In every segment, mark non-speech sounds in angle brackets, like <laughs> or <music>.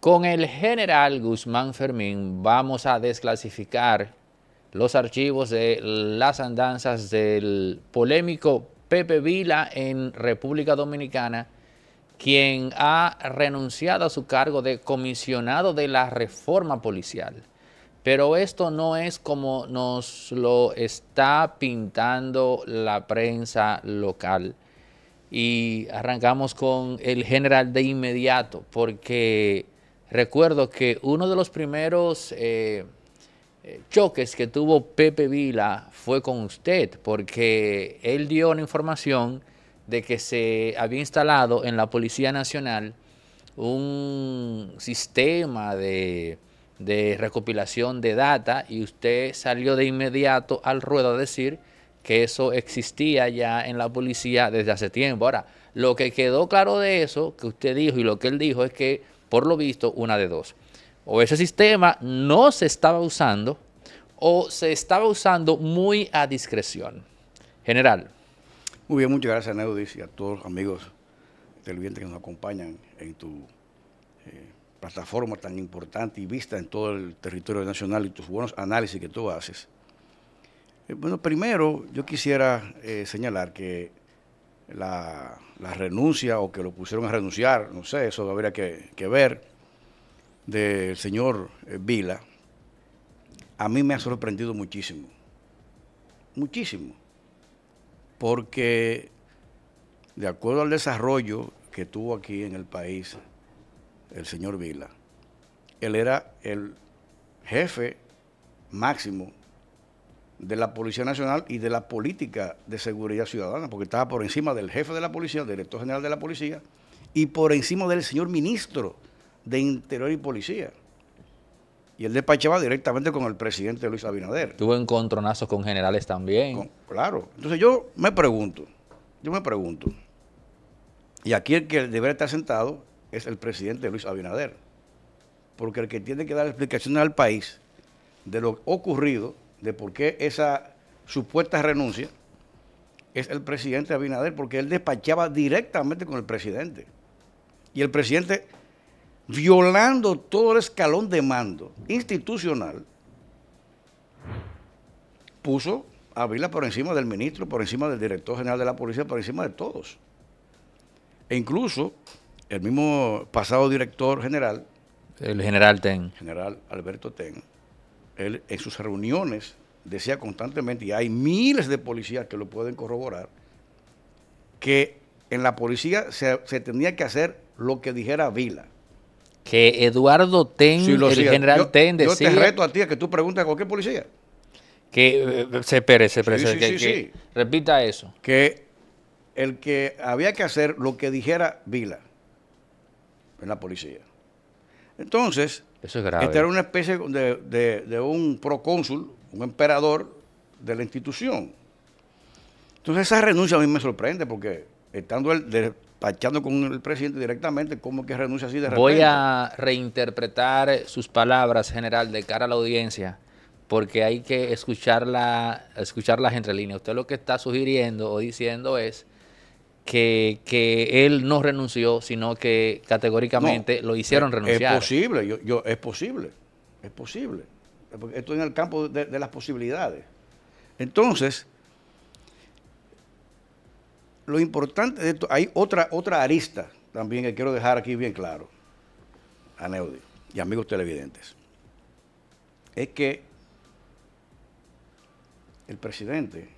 Con el general Guzmán Fermín vamos a desclasificar los archivos de las andanzas del polémico Pepe Vila en República Dominicana, quien ha renunciado a su cargo de comisionado de la reforma policial. Pero esto no es como nos lo está pintando la prensa local. Y arrancamos con el general de inmediato, porque Recuerdo que uno de los primeros eh, eh, choques que tuvo Pepe Vila fue con usted, porque él dio la información de que se había instalado en la Policía Nacional un sistema de, recopilación de data y usted salió de inmediato al ruedo a decir que eso existía ya en la policía desde hace tiempo. Ahora, lo que quedó claro de eso, que usted dijo y lo que él dijo, es que por lo visto, una de dos. O ese sistema no se estaba usando o se estaba usando muy a discreción. General. Muy bien, muchas gracias, Neudis, y a todos los amigos del televidentes que nos acompañan en tu eh, plataforma tan importante y vista en todo el territorio nacional y tus buenos análisis que tú haces. Eh, bueno, primero yo quisiera eh, señalar que la, renuncia o que lo pusieron a renunciar, no sé, eso habría que, que ver, del señor eh, Vila, a mí me ha sorprendido muchísimo, muchísimo, porque de acuerdo al desarrollo que tuvo aquí en el país el señor Vila, él era el jefe máximo de la Policía Nacional y de la política de seguridad ciudadana, porque estaba por encima del jefe de la policía, del director general de la policía, y por encima del señor ministro de Interior y Policía. Y él despachaba directamente con el presidente Luis Abinader. Tuvo encontronazos con generales también. claro. Entonces yo me pregunto, yo me pregunto, y aquí el que debería estar sentado es el presidente Luis Abinader, porque el que tiene que dar explicaciones al país de lo ocurrido de por qué esa supuesta renuncia es el presidente Abinader, porque él despachaba directamente con el presidente. Y el presidente, violando todo el escalón de mando institucional, puso a Vila por encima del ministro, por encima del director general de la policía, por encima de todos. E incluso el mismo pasado director general. El general Ten. General Alberto Ten él en sus reuniones decía constantemente, y hay miles de policías que lo pueden corroborar, que en la policía se, tenía que hacer lo que dijera Vila. Que Eduardo Ten, el general Ten, decía... Yo te reto a ti a que tú preguntes a cualquier policía. Que eh, se pere, se espere. Sí, sí, repita eso. Que el que había que hacer lo que dijera Vila en la policía. Entonces, Eso este era una especie de, un procónsul, un emperador de la institución. Entonces esa renuncia a mí me sorprende porque estando el, despachando con el presidente directamente, ¿cómo que renuncia así de repente? Voy a reinterpretar sus palabras, general, de cara a la audiencia, porque hay que escucharla, escucharlas entre líneas. Usted lo que está sugiriendo o diciendo es que, él no renunció, sino que categóricamente lo hicieron renunciar. Es posible, yo, es posible, es posible. Esto en el campo de, las posibilidades. Entonces, lo importante de esto, hay otra, otra arista también que quiero dejar aquí bien claro, a Neudi y amigos televidentes, es que el presidente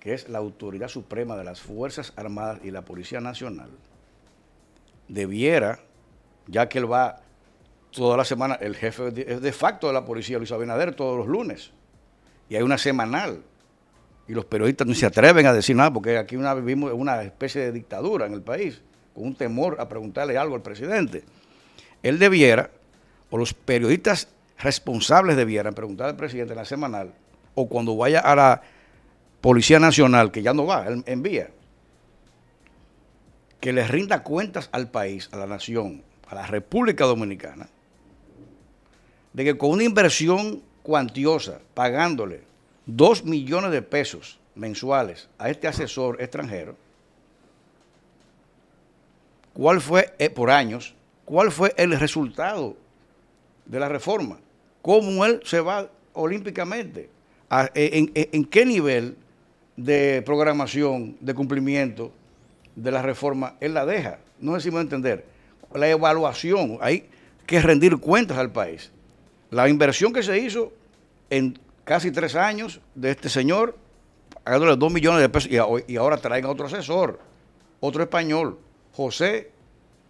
que es la autoridad suprema de las Fuerzas Armadas y la Policía Nacional, debiera, ya que él va toda la semana, el jefe de, facto de la policía, Luis Abinader, todos los lunes, y hay una semanal, y los periodistas no se atreven a decir nada, porque aquí una, vivimos una especie de dictadura en el país, con un temor a preguntarle algo al presidente. Él debiera, o los periodistas responsables debieran preguntar al presidente en la semanal, o cuando vaya a la Policía Nacional, que ya no va, envía, que les rinda cuentas al país, a la nación, a la República Dominicana, de que con una inversión cuantiosa, pagándole ...dos millones de pesos mensuales a este asesor extranjero, cuál fue, eh, por años, cuál fue el resultado de la reforma, cómo él se va olímpicamente, en qué nivel de programación, de cumplimiento de la reforma, él la deja. No decimos entender. La evaluación, hay que rendir cuentas al país. La inversión que se hizo en casi tres años de este señor, pagándole dos millones de pesos, y, ahora traen a otro asesor, otro español, José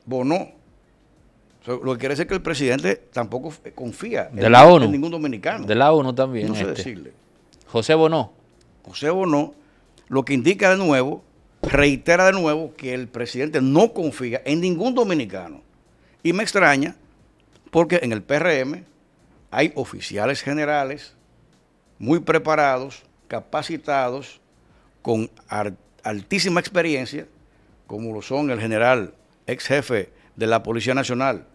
Bonó. lo que quiere decir que el presidente tampoco confía de en, ningún dominicano. De la ONU también. No sé este. decirle. José Bonó sea o no, lo que indica de nuevo, reitera de nuevo que el presidente no confía en ningún dominicano. Y me extraña porque en el PRM hay oficiales generales muy preparados, capacitados, con altísima experiencia, como lo son el general ex jefe de la Policía Nacional,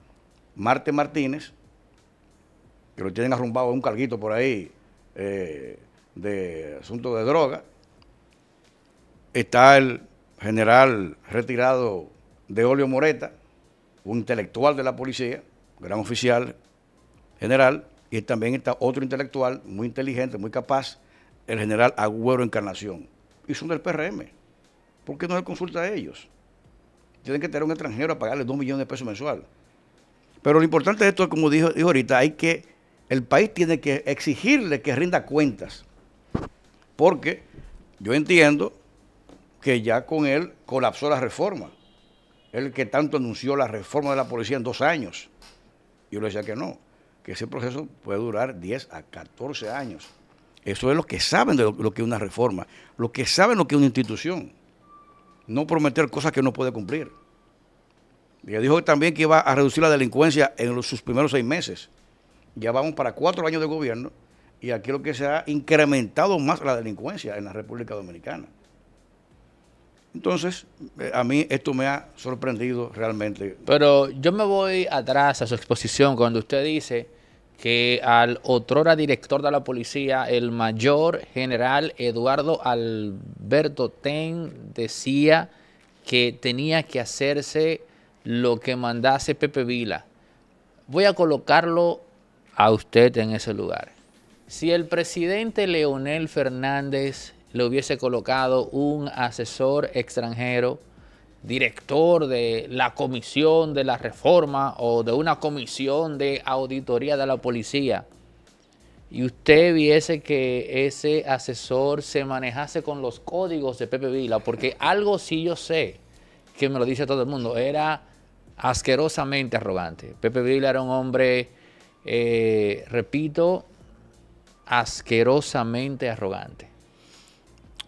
Marte Martínez, que lo tienen arrumbado en un carguito por ahí, eh, de Asuntos de Droga. Está el general retirado de Olio Moreta, un intelectual de la policía, gran oficial general, y también está otro intelectual muy inteligente, muy capaz, el general Agüero Encarnación. Y son del PRM. ¿Por qué no se consulta a ellos? Tienen que tener un extranjero a pagarle dos millones de pesos mensual. Pero lo importante de esto es, como dijo, dijo ahorita, hay que, el país tiene que exigirle que rinda cuentas porque yo entiendo que ya con él colapsó la reforma. Él que tanto anunció la reforma de la policía en dos años. Yo le decía que no, que ese proceso puede durar 10 a 14 años. Eso es lo que saben de lo, que es una reforma, lo que saben lo que es una institución. No prometer cosas que no puede cumplir. él dijo también que iba a reducir la delincuencia en sus primeros seis meses. Ya vamos para cuatro años de gobierno y aquí lo que se ha incrementado más la delincuencia en la República Dominicana. Entonces, eh, a mí esto me ha sorprendido realmente. Pero yo me voy atrás a su exposición cuando usted dice que al otrora director de la policía, el mayor general Eduardo Alberto Ten, decía que tenía que hacerse lo que mandase Pepe Vila. Voy a colocarlo a usted en ese lugar. Si el presidente Leonel Fernández le hubiese colocado un asesor extranjero, director de la comisión de la reforma o de una comisión de auditoría de la policía, y usted viese que ese asesor se manejase con los códigos de Pepe Vila, porque algo sí yo sé, que me lo dice todo el mundo, era asquerosamente arrogante. Pepe Vila era un hombre, eh, repito, asquerosamente arrogante?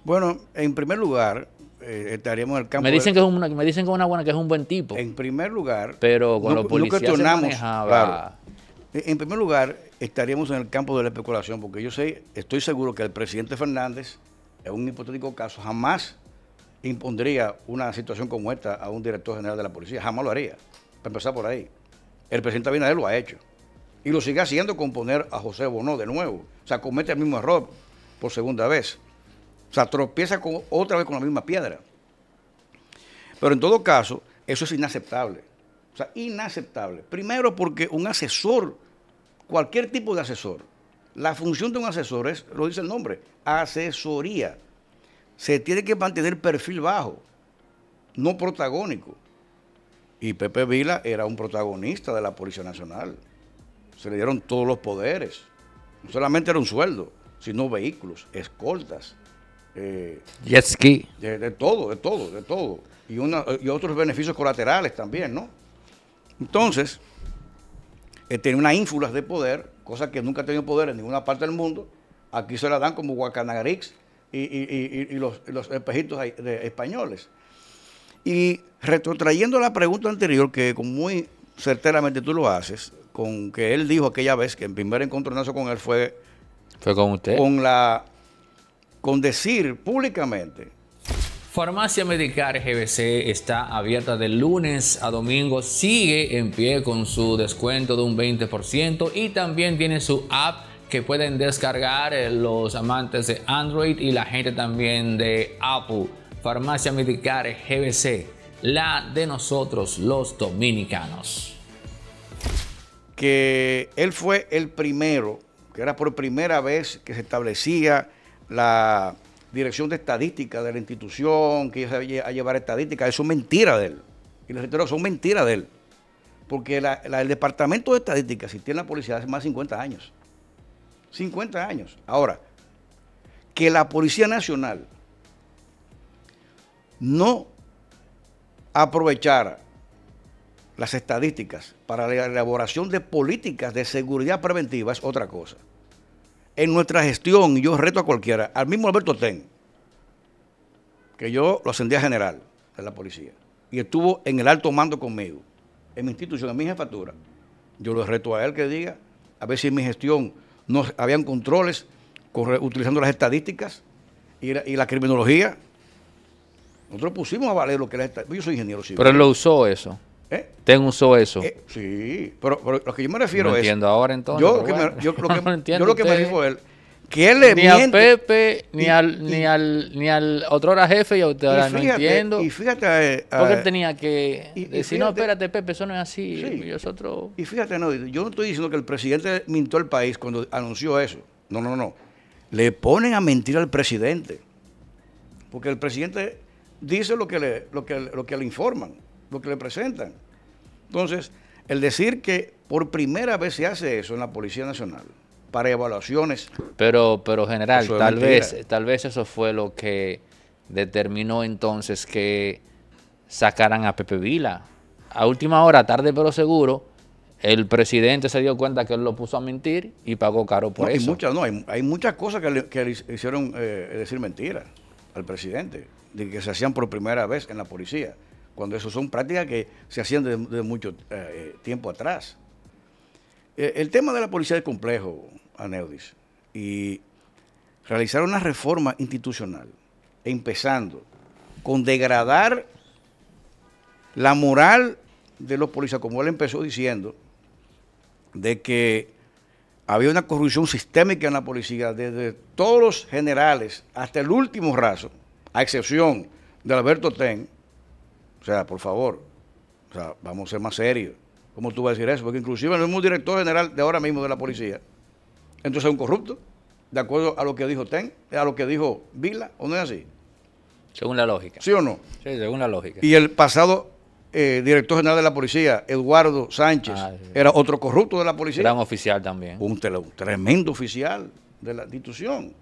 Bueno, en primer lugar, eh, estaríamos en el campo. Me dicen, que es una, me dicen una buena, que es un buen tipo. En primer lugar, pero con e, En primer lugar, estaríamos en el campo de la especulación, porque yo sé, estoy seguro que el presidente Fernández, en un hipotético caso, jamás impondría una situación como esta a un director general de la policía. Jamás lo haría. Para empezar por ahí. El presidente Abinader lo ha hecho y lo sigue haciendo con poner a José Bono de nuevo. O sea, comete el mismo error por segunda vez. O sea, tropieza otra vez con la misma piedra. Pero en todo caso, eso es inaceptable. O sea, inaceptable. Primero porque un asesor, cualquier tipo de asesor, la función de un asesor es, lo dice el nombre, asesoría. Se tiene que mantener perfil bajo, no protagónico. Y Pepe Vila era un protagonista de la Policía Nacional se le dieron todos los poderes. No solamente era un sueldo, sino vehículos, escoltas. Eh, de, todo, de todo, de todo. Y, y otros beneficios colaterales también, ¿no? Entonces, eh, tenía unas ínfulas de poder, cosa que nunca ha tenido poder en ninguna parte del mundo. Aquí se la dan como Guacanagarix y, los, espejitos de españoles. Y retrotrayendo la pregunta anterior, que con muy certeramente tú lo haces, con que él dijo aquella vez que el primer encontronazo con él fue. Fue con usted. Con la. Con decir públicamente Farmacia Medicar GBC está abierta de lunes a domingo, sigue en pie con su descuento de un 20% y también tiene su app que pueden descargar eh, los amantes de Android y la gente también de Apple. Farmacia Medicar GBC, la de nosotros los dominicanos que él fue el primero, que era por primera vez que se establecía la dirección de estadística de la institución, que iba a llevar estadística. Eso es mentira de él. Y les reitero, son mentiras de él. Porque el Departamento de Estadística si tiene la policía hace más de 50 años. 50 años. Ahora, que la Policía Nacional no aprovechara las estadísticas para la elaboración de políticas de seguridad preventiva es otra cosa. En nuestra gestión, yo reto a cualquiera, al mismo Alberto Ten, que yo lo ascendí a general de la policía y estuvo en el alto mando conmigo, en mi institución, en mi jefatura. Yo lo reto a él que diga, a ver si en mi gestión no habían controles utilizando las estadísticas y la, y la criminología. Nosotros pusimos a valer lo que era Yo soy ingeniero civil. Pero él lo usó eso. ¿Eh? usó eso. Eh, sí, pero, pero, lo que yo me refiero no es. entiendo ahora entonces. Yo, lo que, me, <laughs> entiendo yo lo que me refiero es. Que él le ni miente. a Pepe, ni, al, ni, al, ni al otro era jefe, y a usted ahora no entiendo. Y fíjate. A, eh, porque eh, él tenía que y, decir, no, espérate, Pepe, eso no es así. Sí. Y, y fíjate, no, yo no estoy diciendo que el presidente mintió al país cuando anunció eso. No, no, no. Le ponen a mentir al presidente. Porque el presidente dice lo que le, lo que, lo que le informan lo que le presentan. Entonces, el decir que por primera vez se hace eso en la Policía Nacional para evaluaciones. Pero, pero general, tal vez, tal vez eso fue lo que determinó entonces que sacaran a Pepe Vila. A última hora, tarde pero seguro, el presidente se dio cuenta que él lo puso a mentir y pagó caro por eso. hay, muchas cosas que le, hicieron eh, decir mentiras al presidente, de que se hacían por primera vez en la policía cuando eso son prácticas que se hacían desde de mucho eh, eh, tiempo atrás. Eh, el tema de la policía es complejo, Aneudis, y realizar una reforma institucional, empezando con degradar la moral de los policías, como él empezó diciendo, de que había una corrupción sistémica en la policía, desde todos los generales hasta el último raso, a excepción de Alberto Ten, o sea, por favor, vamos a ser más serios. ¿Cómo tú vas a decir eso? Porque inclusive el mismo director general de ahora mismo de la policía, entonces es un corrupto, de acuerdo a lo que dijo Ten, a lo que dijo Vila, ¿o no es así? Según la lógica. ¿Sí o no? Sí, según la lógica. Y el pasado eh, director general de la policía, Eduardo Sánchez, ah, era otro corrupto de la policía. Era un oficial también. un tremendo oficial de la institución.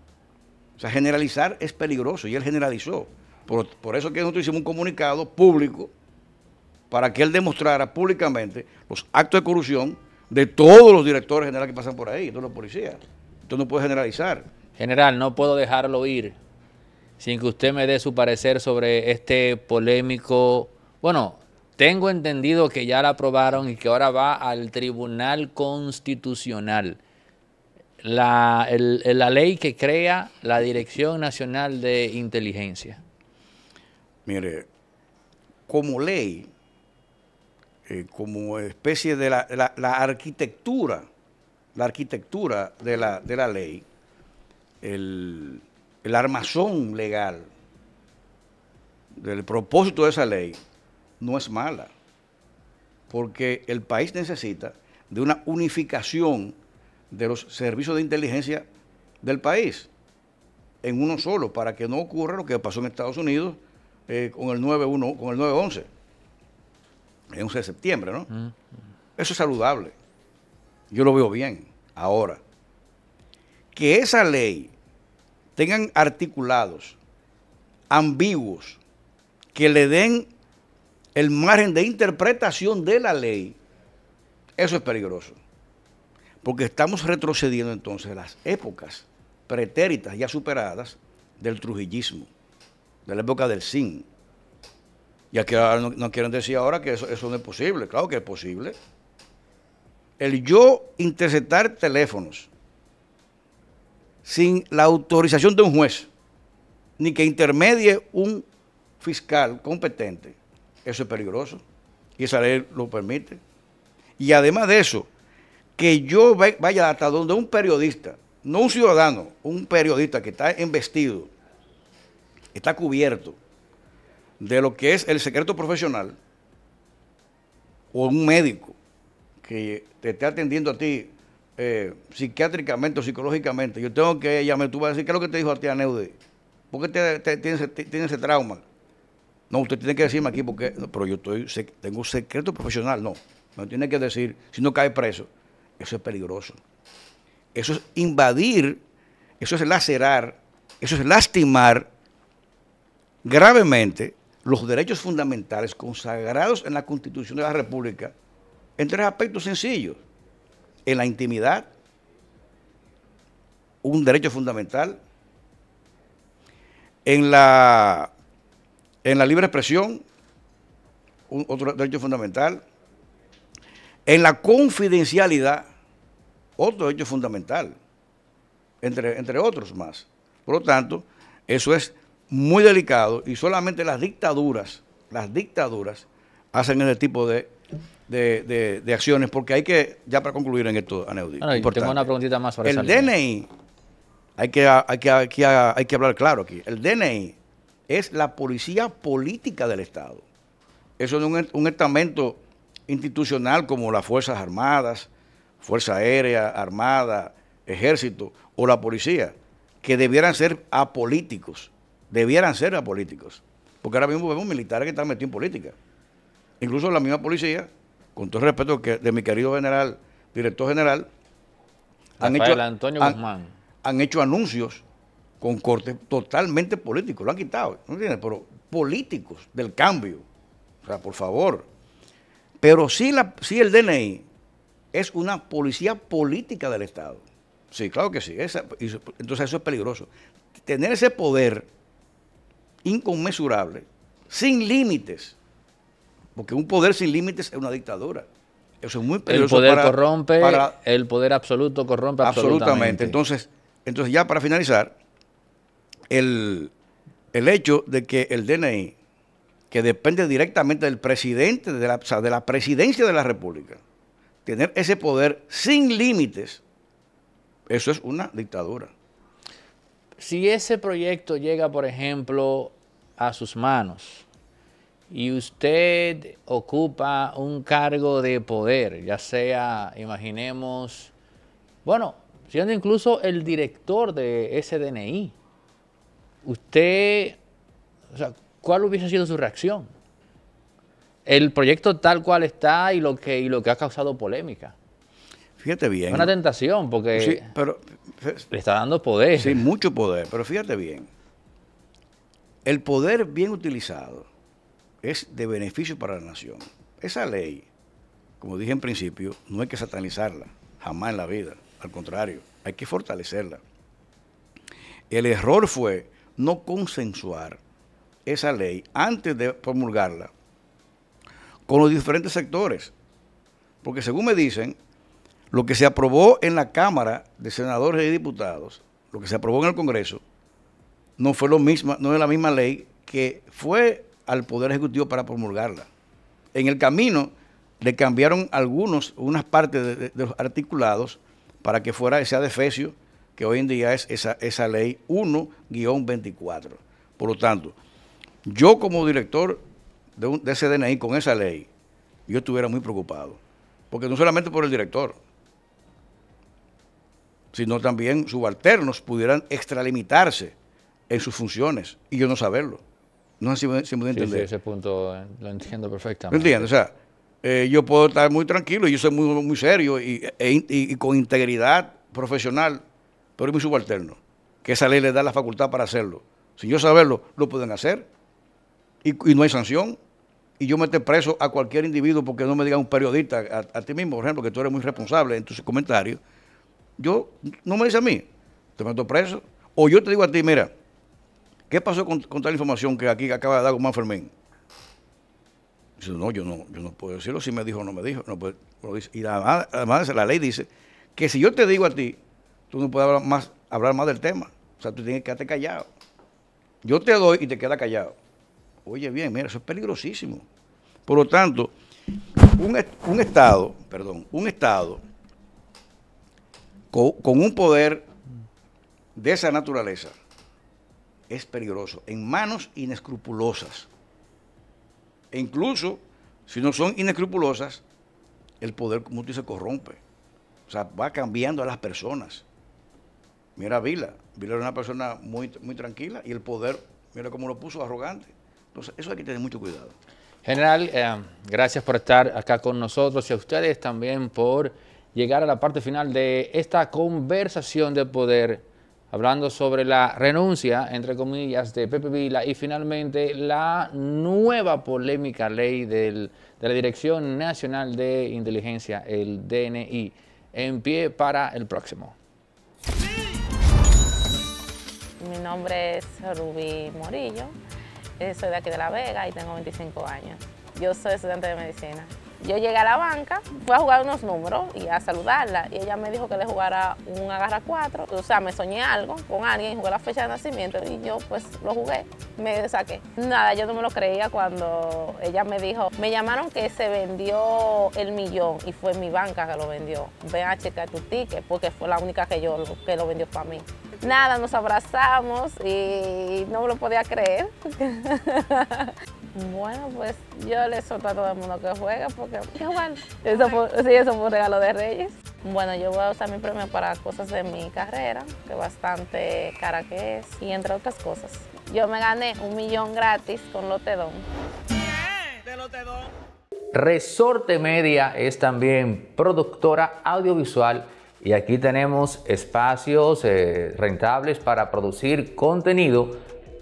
O sea, generalizar es peligroso y él generalizó. Por, eso que nosotros hicimos un comunicado público para que él demostrara públicamente los actos de corrupción de todos los directores generales que pasan por ahí, de todos los policías. Esto no puede generalizar. General, no puedo dejarlo ir sin que usted me dé su parecer sobre este polémico. Bueno, tengo entendido que ya la aprobaron y que ahora va al Tribunal Constitucional. la ley que crea la Dirección Nacional de Inteligencia. Mire, como ley, eh, como especie de la, arquitectura, la arquitectura de la, ley, el, el armazón legal del propósito de esa ley no es mala, porque el país necesita de una unificación de los servicios de inteligencia del país en uno solo, para que no ocurra lo que pasó en Estados Unidos eh, con, el 9 con el 9-11, el 11 de septiembre, ¿no? Mm. Eso es saludable. Yo lo veo bien ahora. Que esa ley tengan articulados, ambiguos, que le den el margen de interpretación de la ley, eso es peligroso. Porque estamos retrocediendo entonces las épocas pretéritas ya superadas del trujillismo de la época del SIN, Y aquí no, quieren decir ahora que eso, no es posible, claro que es posible. El yo interceptar teléfonos sin la autorización de un juez, ni que intermedie un fiscal competente, eso es peligroso. Y esa ley lo permite. Y además de eso, que yo vaya hasta donde un periodista, no un ciudadano, un periodista que está vestido está cubierto de lo que es el secreto profesional o un médico que te esté atendiendo a ti eh, psiquiátricamente o psicológicamente, yo tengo que llamar, tú vas a decir, ¿qué es lo que te dijo a ti Aneude? ¿Por qué te, tienes, ese trauma? No, usted tiene que decirme aquí porque, pero yo estoy, tengo secreto profesional, no, no tiene que decir, si no cae preso, eso es peligroso. Eso es invadir, eso es lacerar, eso es lastimar gravemente los derechos fundamentales consagrados en la Constitución de la República en tres aspectos sencillos. En la intimidad, un derecho fundamental. En la, en la libre expresión, otro derecho fundamental. En la confidencialidad, otro derecho fundamental, entre, entre otros más. Por lo tanto, eso es muy delicado y solamente las dictaduras, las dictaduras hacen ese tipo de, acciones porque hay que, ya para concluir en esto, Aneudi. Bueno, tengo una preguntita más El DNI, hay que, hay, que, hablar claro aquí, el DNI es la policía política del Estado. Eso es un estamento institucional como las Fuerzas Armadas, Fuerza Aérea, Armada, Ejército o la policía, que debieran ser apolíticos debieran ser políticos Porque ahora mismo vemos militares que están metidos en política. Incluso la misma policía, con todo el respeto que de mi querido general, director general, han hecho, hecho, anuncios con corte totalmente político Lo han quitado, ¿no Pero políticos del cambio. O sea, por favor. Pero sí, la, el DNI es una policía política del Estado. Sí, claro que sí. entonces eso es peligroso. Tener ese poder inconmensurable, sin límites, porque un poder sin límites es una dictadura. Eso es muy peligroso. El poder corrompe, el poder absoluto corrompe absolutamente. absolutamente. Entonces, entonces ya para finalizar, el, hecho de que el DNI, que depende directamente del presidente, de la, de la presidencia de la República, tener ese poder sin límites, eso es una dictadura. Si ese proyecto llega, por ejemplo, a sus manos y usted ocupa un cargo de poder, ya sea, imaginemos, bueno, siendo incluso el director de ese DNI, usted, o sea, ¿cuál hubiese sido su reacción? El proyecto tal cual está y lo que, y lo que ha causado polémica. Fíjate bien. Es una tentación porque le está dando poder. Sí, mucho poder, pero fíjate bien el poder bien utilizado es de beneficio para la nación. Esa ley, como dije en principio, no hay que satanizarla, jamás en la vida. Al contrario, hay que fortalecerla. El error fue no consensuar esa ley antes de promulgarla con los diferentes sectores. Porque según me dicen, lo que se aprobó en la Cámara de Senadores y Diputados, lo que se aprobó en el Congreso, no fue lo mismo, no es la misma ley que fue al Poder Ejecutivo para promulgarla. En el camino le cambiaron algunos, unas partes de, los articulados para que fuera ese adefesio que hoy en día es esa, esa ley 1-24. Por lo tanto, yo como director de, de ese DNI con esa ley, yo estuviera muy preocupado. Porque no solamente por el director, sino también subalternos pudieran extralimitarse en sus funciones y yo no saberlo. No si me, me sí, ese punto lo entiendo perfectamente. entiendo O sea, eh, yo puedo estar muy tranquilo, y yo soy muy, muy serio e y, con integridad profesional, pero es muy subalterno. Que esa ley le da la facultad para hacerlo. si yo saberlo, lo pueden hacer y, no hay sanción. Y yo meter preso a cualquier individuo porque no me diga un periodista, a, a ti mismo, por ejemplo, que tú eres muy responsable en tus comentarios. Yo, no me dice a mí, te meto preso. O yo te digo a ti, mira, ¿Qué pasó con, con tal información que aquí acaba de dar Guzmán Fermín? no, yo no, puedo decirlo, si me dijo o no me dijo. Y además, la ley dice que si yo te digo a ti, tú no puedes hablar más, hablar más del tema. O sea, tú tienes que quedarte callado. Yo te doy y te quedas callado. Oye, bien, mira, eso es peligrosísimo. Por lo tanto, un, un Estado, perdón, un Estado con un poder de esa naturaleza, es peligroso, en manos inescrupulosas. E incluso, si no son inescrupulosas, el poder, como se corrompe. O sea, va cambiando a las personas. Mira Vila. Vila era una persona muy, muy tranquila y el poder, mira cómo lo puso, arrogante. Entonces, eso hay que tener mucho cuidado. General, eh, gracias por estar acá con nosotros y a ustedes también por llegar a la parte final de esta conversación de poder hablando sobre la renuncia, entre comillas, de Pepe Vila y finalmente la nueva polémica ley del, de la Dirección Nacional de Inteligencia, el DNI, en pie para el próximo. Mi nombre es Rubí Morillo, eh, soy de aquí de La Vega y tengo 25 años. Yo soy estudiante de medicina. Yo llegué a la banca, fui a jugar unos números y a saludarla y ella me dijo que le jugara un agarra cuatro, o sea, me soñé algo con alguien, jugué la fecha de nacimiento y yo pues lo jugué, me saqué. Nada, yo no me lo creía cuando ella me dijo, me llamaron que se vendió el millón y fue mi banca que lo vendió. Ven a checar tu ticket porque fue la única que yo que lo vendió para mí. Nada, nos abrazamos y no me lo podía creer. <laughs> Bueno, pues yo le suelto a todo el mundo que juega porque sí, eso fue un regalo de Reyes. Bueno, yo voy a usar mi premio para cosas de mi carrera, que bastante cara que es, y entre otras cosas. Yo me gané un millón gratis con Lotedón. ¿De Resorte Media es también productora audiovisual y aquí tenemos espacios eh, rentables para producir contenido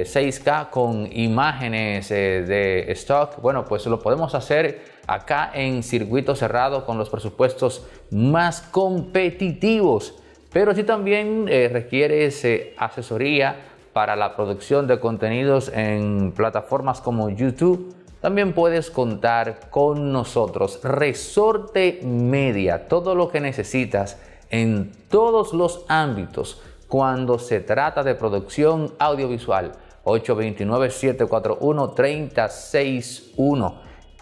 6K con imágenes eh, de stock, bueno, pues lo podemos hacer acá en circuito cerrado con los presupuestos más competitivos. Pero si también eh, requiere requieres eh, asesoría para la producción de contenidos en plataformas como YouTube, también puedes contar con nosotros. Resorte Media, todo lo que necesitas en todos los ámbitos cuando se trata de producción audiovisual. 829-741-3061.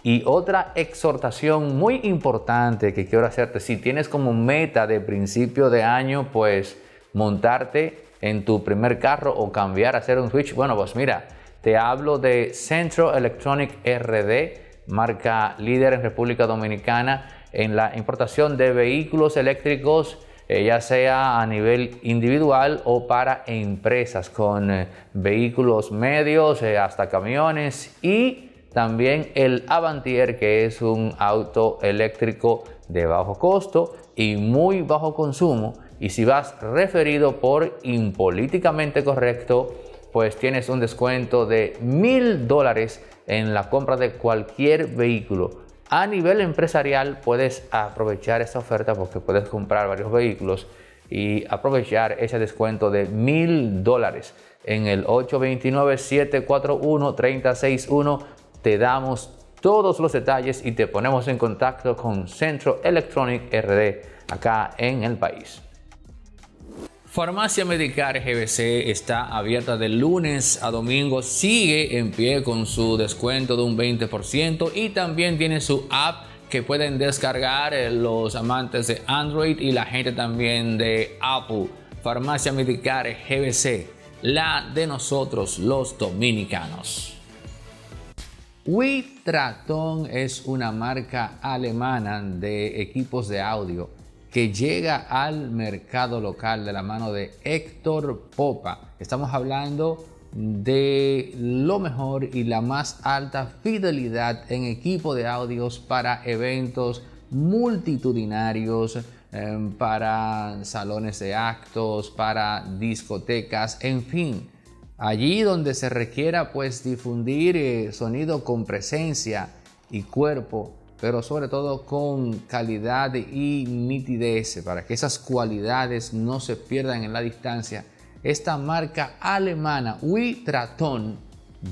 Y otra exhortación muy importante que quiero hacerte, si tienes como meta de principio de año, pues montarte en tu primer carro o cambiar, a hacer un switch, bueno, pues mira, te hablo de Centro Electronic RD, marca líder en República Dominicana en la importación de vehículos eléctricos eh, ya sea a nivel individual o para empresas con eh, vehículos medios eh, hasta camiones y también el Avantier que es un auto eléctrico de bajo costo y muy bajo consumo y si vas referido por impolíticamente correcto pues tienes un descuento de mil dólares en la compra de cualquier vehículo a nivel empresarial puedes aprovechar esta oferta porque puedes comprar varios vehículos y aprovechar ese descuento de mil dólares en el 829-741-361. Te damos todos los detalles y te ponemos en contacto con Centro Electronic RD acá en el país. Farmacia Medicar GBC está abierta de lunes a domingo, sigue en pie con su descuento de un 20% y también tiene su app que pueden descargar eh, los amantes de Android y la gente también de Apple. Farmacia Medicar GBC, la de nosotros los dominicanos. Wittraton es una marca alemana de equipos de audio que llega al mercado local de la mano de Héctor Popa. Estamos hablando de lo mejor y la más alta fidelidad en equipo de audios para eventos multitudinarios, em, para salones de actos, para discotecas, en fin. Allí donde se requiera pues difundir eh, sonido con presencia y cuerpo pero sobre todo con calidad y nitidez, para que esas cualidades no se pierdan en la distancia. Esta marca alemana, Witraton,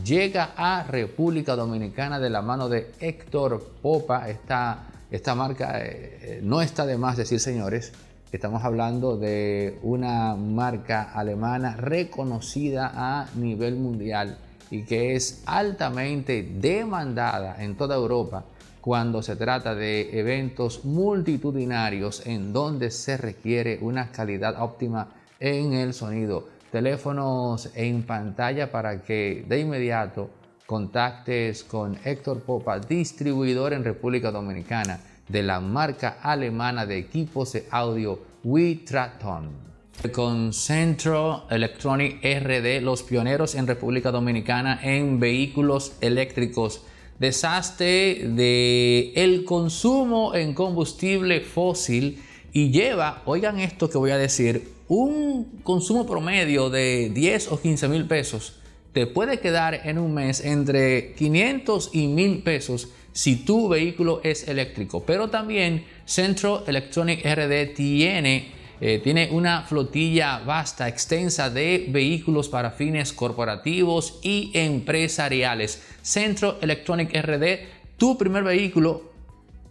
llega a República Dominicana de la mano de Héctor Popa. Esta, esta marca eh, eh, no está de más decir, señores, estamos hablando de una marca alemana reconocida a nivel mundial y que es altamente demandada en toda Europa cuando se trata de eventos multitudinarios en donde se requiere una calidad óptima en el sonido. Teléfonos en pantalla para que de inmediato contactes con Héctor Popa, distribuidor en República Dominicana de la marca alemana de equipos de audio Witraton. Con Centro Electronic RD, los pioneros en República Dominicana en vehículos eléctricos desastre de el consumo en combustible fósil y lleva, oigan esto que voy a decir, un consumo promedio de 10 o 15 mil pesos te puede quedar en un mes entre 500 y 1000 pesos si tu vehículo es eléctrico. Pero también Centro Electronic RD tiene eh, tiene una flotilla vasta, extensa de vehículos para fines corporativos y empresariales. Centro Electronic RD, tu primer vehículo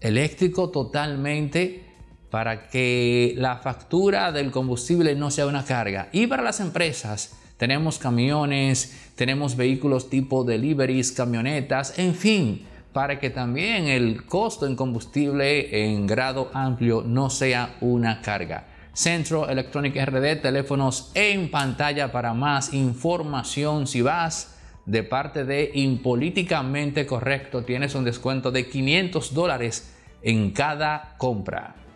eléctrico totalmente para que la factura del combustible no sea una carga. Y para las empresas, tenemos camiones, tenemos vehículos tipo deliveries, camionetas, en fin, para que también el costo en combustible en grado amplio no sea una carga. Centro Electronic RD, teléfonos en pantalla para más información. Si vas de parte de Impolíticamente Correcto, tienes un descuento de 500 dólares en cada compra.